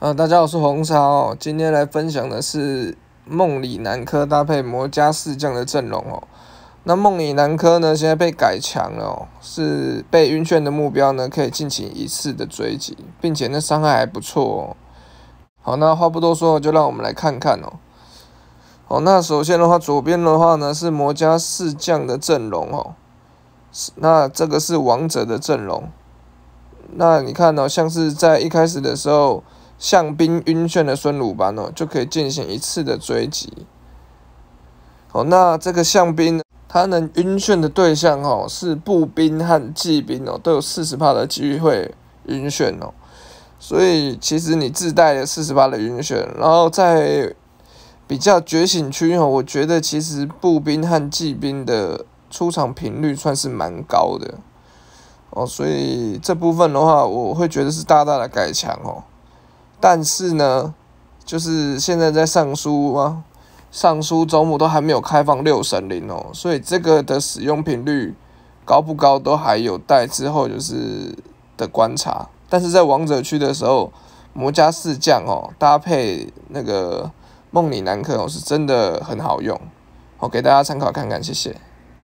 呃，大家好，我是红超，今天来分享的是梦里南柯搭配魔家四将的阵容哦。那梦里南柯呢，现在被改强了，是被晕眩的目标呢，可以进行一次的追击，并且那伤害还不错。好，那话不多说，就让我们来看看哦。哦，那首先的话，左边的话呢是魔家四将的阵容哦，那这个是王者的阵容。那你看哦，像是在一开始的时候。象兵晕眩的孙鲁班哦，就可以进行一次的追击。哦，那这个象兵，他能晕眩的对象哦，是步兵和骑兵哦，都有四十帕的机会晕眩哦。所以其实你自带的四十帕的晕眩，然后在比较觉醒区哦，我觉得其实步兵和骑兵的出场频率算是蛮高的哦。所以这部分的话，我会觉得是大大的改强哦。但是呢，就是现在在上书啊，上书周末都还没有开放六神灵哦，所以这个的使用频率高不高都还有待之后就是的观察。但是在王者区的时候，魔家四将哦，搭配那个梦里南柯是真的很好用，我给大家参考看看，谢谢。